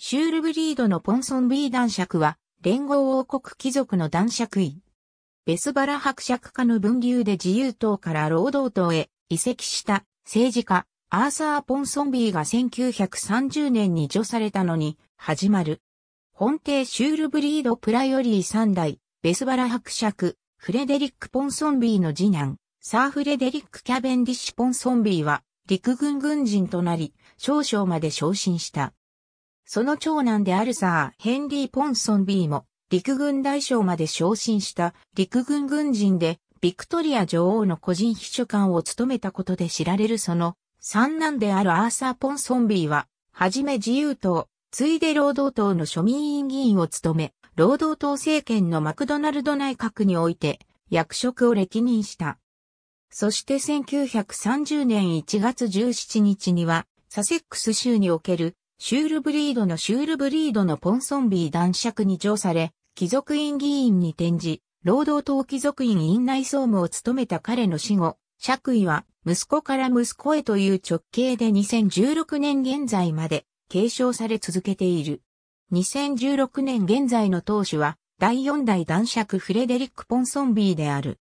シュールブリードのポンソンビー男爵は、連合王国貴族の男爵位。ベスバラ伯爵家の分流で自由党から労働党へ移籍した政治家、アーサー・ポンソンビーが1930年に除されたのに、始まる。本邸シュールブリード・プライオリー3代、ベスバラ伯爵、フレデリック・ポンソンビーの次男、サー・フレデリック・キャベンディッシュ・ポンソンビーは、陸軍軍人となり、少々まで昇進した。その長男であるサー・ヘンリー・ポンソンビーも、陸軍大将まで昇進した陸軍軍人で、ビクトリア女王の個人秘書官を務めたことで知られるその、三男であるアーサー・ポンソンビーは、はじめ自由党、ついで労働党の庶民委員議員を務め、労働党政権のマクドナルド内閣において、役職を歴任した。そして1930年1月17日には、サセックス州におけるシュールブリードのシュールブリードのポンソンビー男爵に上され、貴族院議員に転じ、労働党貴族院院内総務を務めた彼の死後、爵位は息子から息子へという直系で2016年現在まで継承され続けている。2016年現在の当主は第4代男爵フレデリック・ポンソンビーである。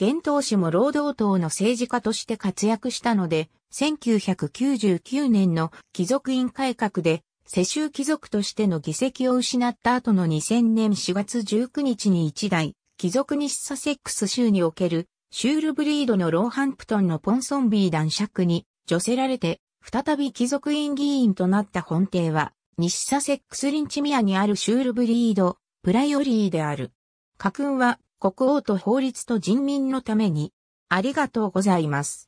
現当氏も労働党の政治家として活躍したので、1999年の貴族院改革で、世襲貴族としての議席を失った後の2000年4月19日に一代、貴族日サセックス州における、シュールブリードのローハンプトンのポンソンビー男爵に、除せられて、再び貴族院議員となった本邸は、西サセックスリンチミアにあるシュールブリード、プライオリーである。家訓は、国王と法律と人民のために、ありがとうございます。